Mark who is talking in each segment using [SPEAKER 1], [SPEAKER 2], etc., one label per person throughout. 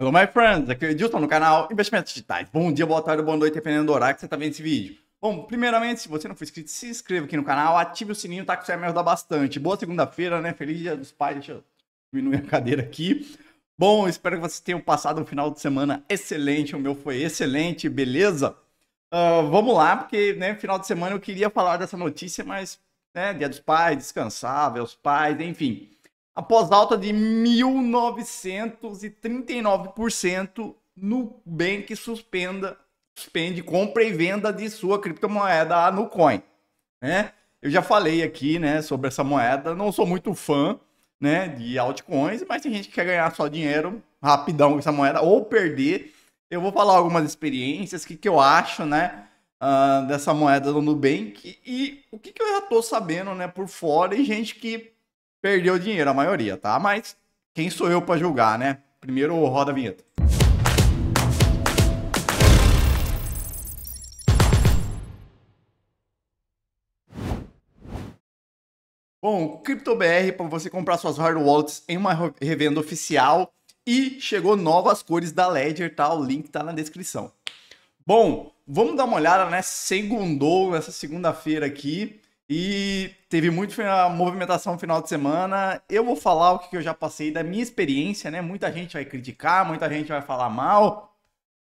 [SPEAKER 1] Hello, my friends! Aqui é o Edilson no canal Investimentos Digitais. Bom dia, boa tarde, boa noite, dependendo do horário que você está vendo esse vídeo. Bom, primeiramente, se você não for inscrito, se inscreva aqui no canal, ative o sininho, tá? Que isso vai me ajudar bastante. Boa segunda-feira, né? Feliz dia dos pais. Deixa eu diminuir a cadeira aqui. Bom, espero que vocês tenham passado um final de semana excelente. O meu foi excelente, beleza? Uh, vamos lá, porque, né, final de semana eu queria falar dessa notícia, mas, né, dia dos pais, descansar, ver os pais, enfim após alta de 1.939%, Nubank suspenda, suspende compra e venda de sua criptomoeda a Nucoin. Né? Eu já falei aqui né, sobre essa moeda, não sou muito fã né, de altcoins, mas tem gente que quer ganhar só dinheiro rapidão com essa moeda ou perder. Eu vou falar algumas experiências, o que, que eu acho né, uh, dessa moeda do Nubank e o que, que eu já estou sabendo né, por fora e gente que perdeu dinheiro, a maioria, tá? Mas quem sou eu para julgar, né? Primeiro roda a vinheta. Bom, CryptoBR para você comprar suas hard wallets em uma revenda oficial e chegou novas cores da Ledger, tá? O link tá na descrição. Bom, vamos dar uma olhada, né? Segundou nessa segunda-feira aqui. E teve muito movimentação no final de semana. Eu vou falar o que eu já passei da minha experiência, né? Muita gente vai criticar, muita gente vai falar mal.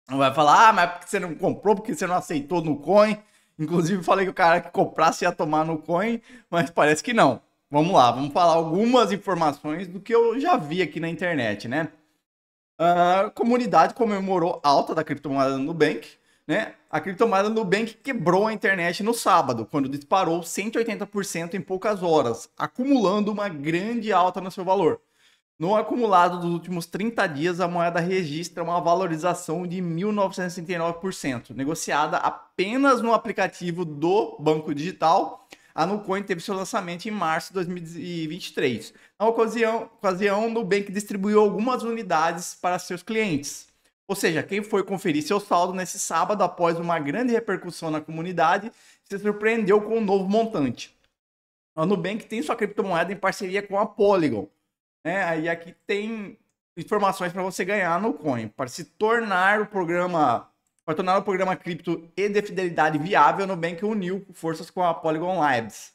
[SPEAKER 1] Vai falar, ah, mas porque você não comprou, porque você não aceitou no coin. Inclusive, falei que o cara que comprasse ia tomar no coin, mas parece que não. Vamos lá, vamos falar algumas informações do que eu já vi aqui na internet, né? Ah, a comunidade comemorou alta da criptomoeda Nubank, né? A criptomoeda Nubank quebrou a internet no sábado, quando disparou 180% em poucas horas, acumulando uma grande alta no seu valor. No acumulado dos últimos 30 dias, a moeda registra uma valorização de 1.969%, negociada apenas no aplicativo do Banco Digital. A Nucoin teve seu lançamento em março de 2023. Na ocasião, ocasião Nubank distribuiu algumas unidades para seus clientes. Ou seja, quem foi conferir seu saldo nesse sábado após uma grande repercussão na comunidade se surpreendeu com um novo montante. A Nubank tem sua criptomoeda em parceria com a Polygon. Né? Aí aqui tem informações para você ganhar no Coin. Para se tornar o programa para tornar o programa cripto e de fidelidade viável, a Nubank uniu forças com a Polygon Labs,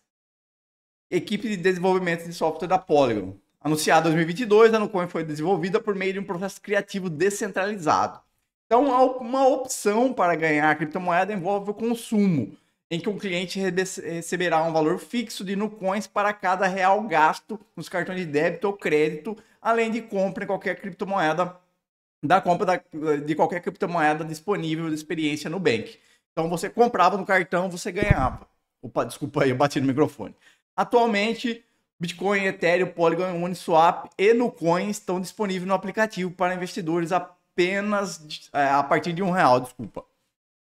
[SPEAKER 1] equipe de desenvolvimento de software da Polygon anunciada em 2022, a Nucoin foi desenvolvida por meio de um processo criativo descentralizado. Então, uma opção para ganhar a criptomoeda envolve o consumo, em que um cliente receberá um valor fixo de Nucoins para cada real gasto nos cartões de débito ou crédito, além de compra em qualquer criptomoeda, da compra da, de qualquer criptomoeda disponível de experiência no Bank. Então, você comprava no cartão, você ganhava. Opa, desculpa aí, eu bati no microfone. Atualmente, Bitcoin, Ethereum, Polygon, Uniswap e Nucoin estão disponíveis no aplicativo para investidores apenas é, a partir de um real, desculpa.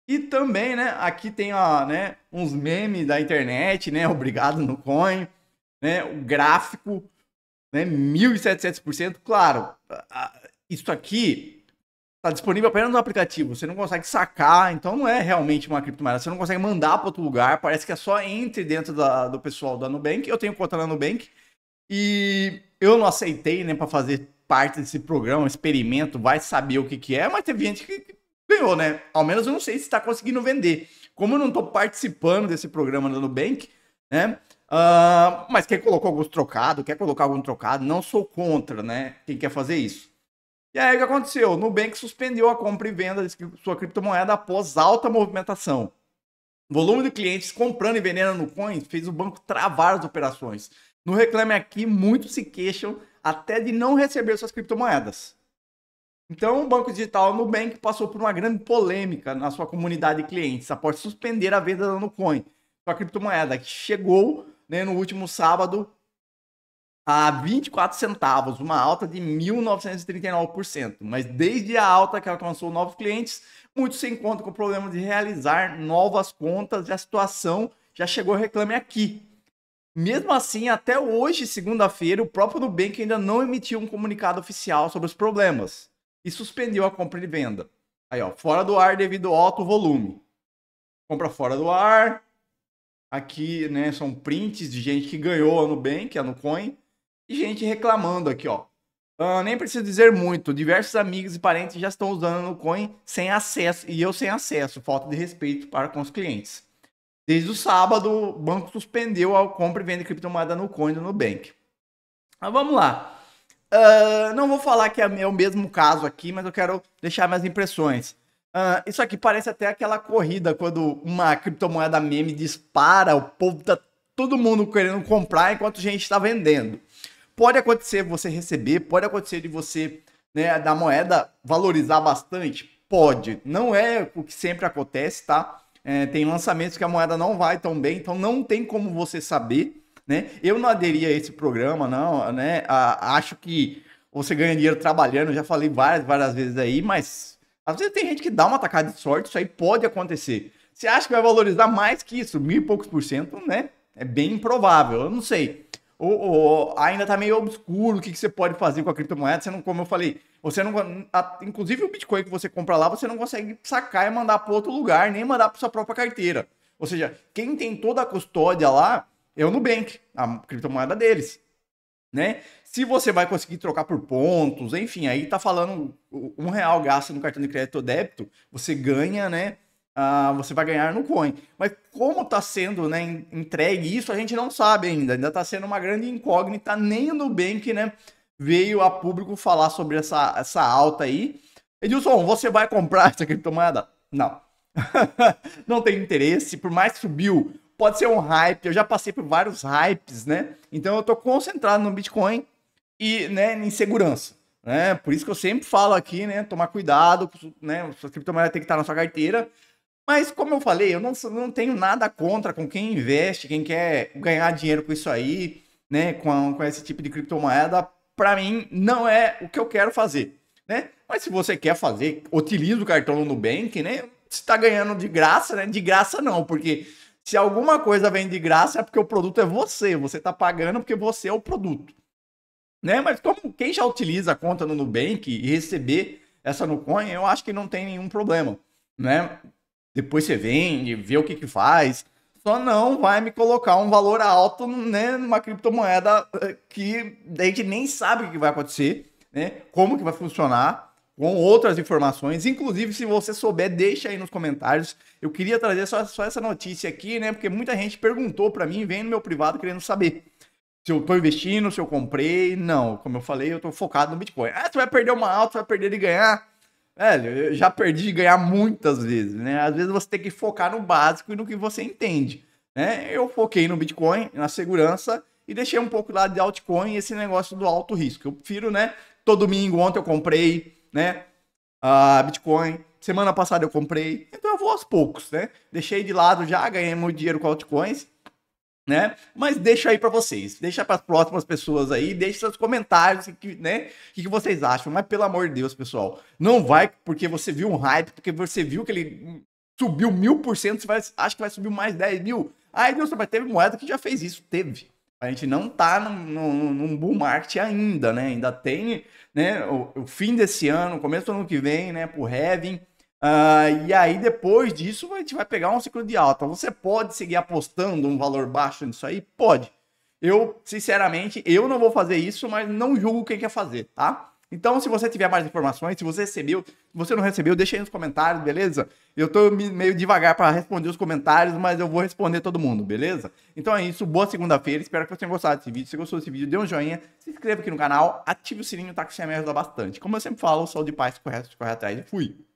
[SPEAKER 1] E também, né, aqui tem ó, né, uns memes da internet, né, obrigado Nucoin, né, o gráfico, né, 1.700%, claro, isso aqui Tá disponível apenas no aplicativo, você não consegue sacar, então não é realmente uma criptomoeda. Você não consegue mandar para outro lugar, parece que é só entre dentro da, do pessoal da Nubank. Eu tenho conta na Nubank e eu não aceitei, né, para fazer parte desse programa, experimento, vai saber o que, que é, mas teve gente que ganhou, né? Ao menos eu não sei se está conseguindo vender. Como eu não estou participando desse programa da Nubank, né? Uh, mas quem colocou alguns trocado, quer colocar algum trocado, não sou contra, né? Quem quer fazer isso. E aí o que aconteceu? Nubank suspendeu a compra e venda de sua criptomoeda após alta movimentação. O volume de clientes comprando e vendendo no Coin fez o banco travar as operações. No Reclame Aqui, muitos se queixam até de não receber suas criptomoedas. Então, o banco digital Nubank passou por uma grande polêmica na sua comunidade de clientes após suspender a venda da Nucoin, sua criptomoeda, que chegou né, no último sábado a 24 centavos, uma alta de 1.939%. Mas desde a alta que alcançou novos clientes, muitos se encontram com o problema de realizar novas contas e a situação já chegou reclame aqui. Mesmo assim, até hoje, segunda-feira, o próprio Nubank ainda não emitiu um comunicado oficial sobre os problemas e suspendeu a compra e venda. Aí, ó, fora do ar devido ao alto volume. Compra fora do ar. Aqui, né, são prints de gente que ganhou a Nubank, a Nucoin, e gente reclamando aqui, ó. Ah, nem preciso dizer muito. Diversos amigos e parentes já estão usando no Coin sem acesso e eu sem acesso. Falta de respeito para com os clientes. Desde o sábado, o banco suspendeu a compra e venda de criptomoeda no Coin do Nubank. Mas vamos lá. Uh, não vou falar que é, é o mesmo caso aqui, mas eu quero deixar minhas impressões. Uh, isso aqui parece até aquela corrida quando uma criptomoeda meme dispara, o povo tá todo mundo querendo comprar enquanto a gente está vendendo. Pode acontecer você receber, pode acontecer de você, né, da moeda valorizar bastante? Pode. Não é o que sempre acontece, tá? É, tem lançamentos que a moeda não vai tão bem, então não tem como você saber, né? Eu não aderi a esse programa, não, né? A, acho que você ganha dinheiro trabalhando, já falei várias, várias vezes aí, mas às vezes tem gente que dá uma tacada de sorte, isso aí pode acontecer. Você acha que vai valorizar mais que isso, mil e poucos por cento, né? É bem improvável, eu não sei ou, ou, ainda tá meio obscuro o que, que você pode fazer com a criptomoeda. Você não, como eu falei, você não. A, inclusive o Bitcoin que você compra lá, você não consegue sacar e mandar para outro lugar, nem mandar para sua própria carteira. Ou seja, quem tem toda a custódia lá é o Nubank, a criptomoeda deles. Né? Se você vai conseguir trocar por pontos, enfim, aí tá falando um real gasto no cartão de crédito ou débito, você ganha, né? Ah, você vai ganhar no coin. Mas como está sendo né, entregue isso, a gente não sabe ainda. Ainda está sendo uma grande incógnita. Nem o Nubank né, veio a público falar sobre essa, essa alta aí. Edilson, você vai comprar essa criptomoeda? Não. não tem interesse, por mais que subiu, pode ser um hype. Eu já passei por vários hypes, né? Então eu tô concentrado no Bitcoin e né, em segurança. Né? Por isso que eu sempre falo aqui, né? Tomar cuidado, né? Sua criptomoeda tem que estar na sua carteira. Mas, como eu falei, eu não, não tenho nada contra com quem investe, quem quer ganhar dinheiro com isso aí, né? Com, com esse tipo de criptomoeda. Para mim, não é o que eu quero fazer, né? Mas se você quer fazer, utiliza o cartão do Nubank, né? está tá ganhando de graça, né? De graça não, porque se alguma coisa vem de graça é porque o produto é você. Você tá pagando porque você é o produto. Né? Mas como quem já utiliza a conta no Nubank e receber essa no Coin, eu acho que não tem nenhum problema, né? depois você vende, vê o que, que faz. Só não vai me colocar um valor alto né, numa criptomoeda eh, que a gente nem sabe o que vai acontecer, né? Como que vai funcionar, com outras informações. Inclusive, se você souber, deixa aí nos comentários. Eu queria trazer só, só essa notícia aqui, né? Porque muita gente perguntou para mim, vem no meu privado querendo saber se eu estou investindo, se eu comprei. Não, como eu falei, eu estou focado no Bitcoin. Ah, você vai perder uma alta, você vai perder de ganhar. Velho, eu já perdi de ganhar muitas vezes, né? Às vezes você tem que focar no básico e no que você entende, né? Eu foquei no Bitcoin, na segurança e deixei um pouco lá de altcoin esse negócio do alto risco. Eu prefiro, né? Todo domingo ontem eu comprei, né? A ah, Bitcoin. Semana passada eu comprei. Então eu vou aos poucos, né? Deixei de lado já, ganhei meu dinheiro com altcoins né? Mas deixa aí para vocês, deixa para as próximas pessoas aí, deixa seus comentários, que, né? O que, que, vocês acham? Mas pelo amor de Deus, pessoal, não vai porque você viu um hype, porque você viu que ele subiu mil por cento, você vai, acha que vai subir mais 10 mil. Ai, Deus, mas teve moeda que já fez isso, teve. A gente não tá num, num, bull market ainda, né? Ainda tem, né? O, o fim desse ano, começo do ano que vem, né? Pro Heaven Uh, e aí, depois disso, a gente vai pegar um ciclo de alta. Você pode seguir apostando um valor baixo nisso aí? Pode. Eu, sinceramente, eu não vou fazer isso, mas não julgo quem quer fazer, tá? Então, se você tiver mais informações, se você recebeu, se você não recebeu, deixa aí nos comentários, beleza? Eu tô meio devagar para responder os comentários, mas eu vou responder todo mundo, beleza? Então é isso, boa segunda-feira, espero que vocês tenham gostado desse vídeo. Se gostou desse vídeo, dê um joinha, se inscreva aqui no canal, ative o sininho, tá? Que você me ajuda bastante. Como eu sempre falo, sol de paz, correto, corre atrás é, e fui!